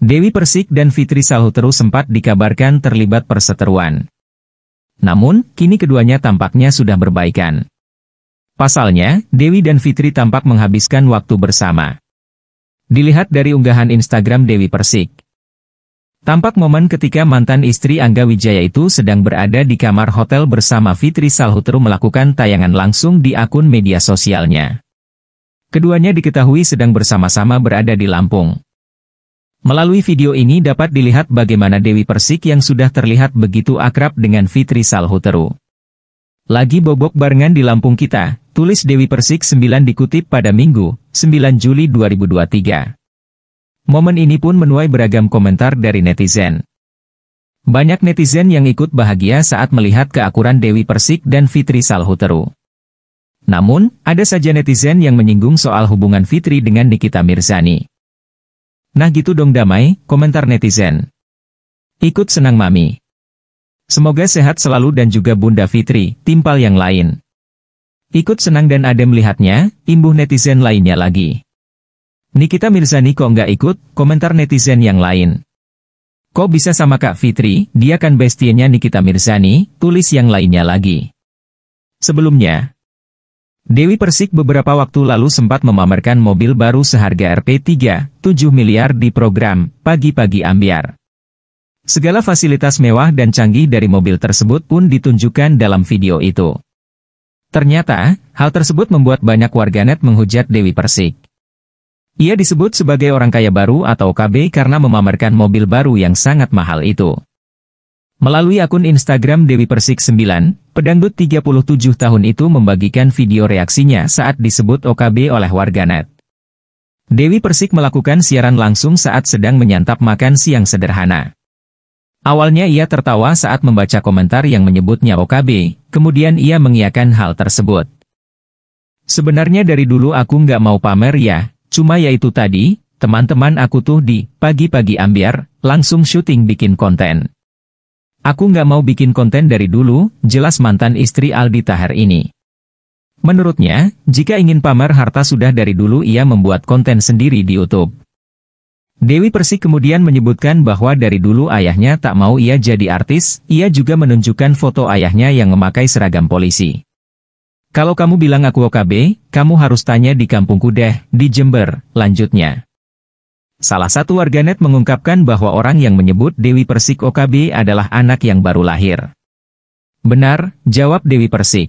Dewi Persik dan Fitri Salhuteru sempat dikabarkan terlibat perseteruan. Namun, kini keduanya tampaknya sudah berbaikan. Pasalnya, Dewi dan Fitri tampak menghabiskan waktu bersama. Dilihat dari unggahan Instagram Dewi Persik. Tampak momen ketika mantan istri Angga Wijaya itu sedang berada di kamar hotel bersama Fitri Salhuteru melakukan tayangan langsung di akun media sosialnya. Keduanya diketahui sedang bersama-sama berada di Lampung. Melalui video ini dapat dilihat bagaimana Dewi Persik yang sudah terlihat begitu akrab dengan Fitri Salhuteru. Lagi bobok barengan di Lampung kita, tulis Dewi Persik 9 dikutip pada Minggu, 9 Juli 2023. Momen ini pun menuai beragam komentar dari netizen. Banyak netizen yang ikut bahagia saat melihat keakuran Dewi Persik dan Fitri Salhuteru. Namun, ada saja netizen yang menyinggung soal hubungan Fitri dengan Nikita Mirzani. Nah gitu dong damai, komentar netizen. Ikut senang mami. Semoga sehat selalu dan juga Bunda Fitri, timpal yang lain. Ikut senang dan adem lihatnya, imbuh netizen lainnya lagi. Nikita Mirzani kok nggak ikut, komentar netizen yang lain. Kok bisa sama Kak Fitri, dia kan bestiennya Nikita Mirzani, tulis yang lainnya lagi. Sebelumnya, Dewi Persik beberapa waktu lalu sempat memamerkan mobil baru seharga rp 3,7 miliar di program Pagi-Pagi Ambiar. Segala fasilitas mewah dan canggih dari mobil tersebut pun ditunjukkan dalam video itu. Ternyata, hal tersebut membuat banyak warganet menghujat Dewi Persik. Ia disebut sebagai orang kaya baru atau KB karena memamerkan mobil baru yang sangat mahal itu. Melalui akun Instagram Dewi Persik 9, Pedangdut 37 tahun itu membagikan video reaksinya saat disebut OKB oleh warganet. Dewi Persik melakukan siaran langsung saat sedang menyantap makan siang sederhana. Awalnya ia tertawa saat membaca komentar yang menyebutnya OKB, kemudian ia mengiakan hal tersebut. Sebenarnya dari dulu aku nggak mau pamer ya, cuma yaitu tadi, teman-teman aku tuh di pagi-pagi ambiar, langsung syuting bikin konten. Aku nggak mau bikin konten dari dulu, jelas mantan istri Aldi Tahar ini. Menurutnya, jika ingin pamer harta sudah dari dulu ia membuat konten sendiri di Youtube. Dewi Persik kemudian menyebutkan bahwa dari dulu ayahnya tak mau ia jadi artis, ia juga menunjukkan foto ayahnya yang memakai seragam polisi. Kalau kamu bilang aku OKB, kamu harus tanya di kampungku deh, di Jember, lanjutnya. Salah satu warganet mengungkapkan bahwa orang yang menyebut Dewi Persik OKB adalah anak yang baru lahir. Benar, jawab Dewi Persik.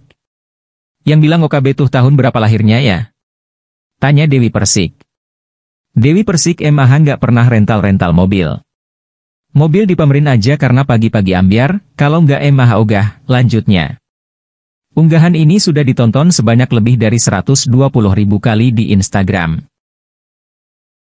Yang bilang OKB tuh tahun berapa lahirnya ya? Tanya Dewi Persik. Dewi Persik emang nggak pernah rental-rental mobil. Mobil dipamerin aja karena pagi-pagi ambiar, kalau nggak emah ogah, lanjutnya. Unggahan ini sudah ditonton sebanyak lebih dari 120 ribu kali di Instagram.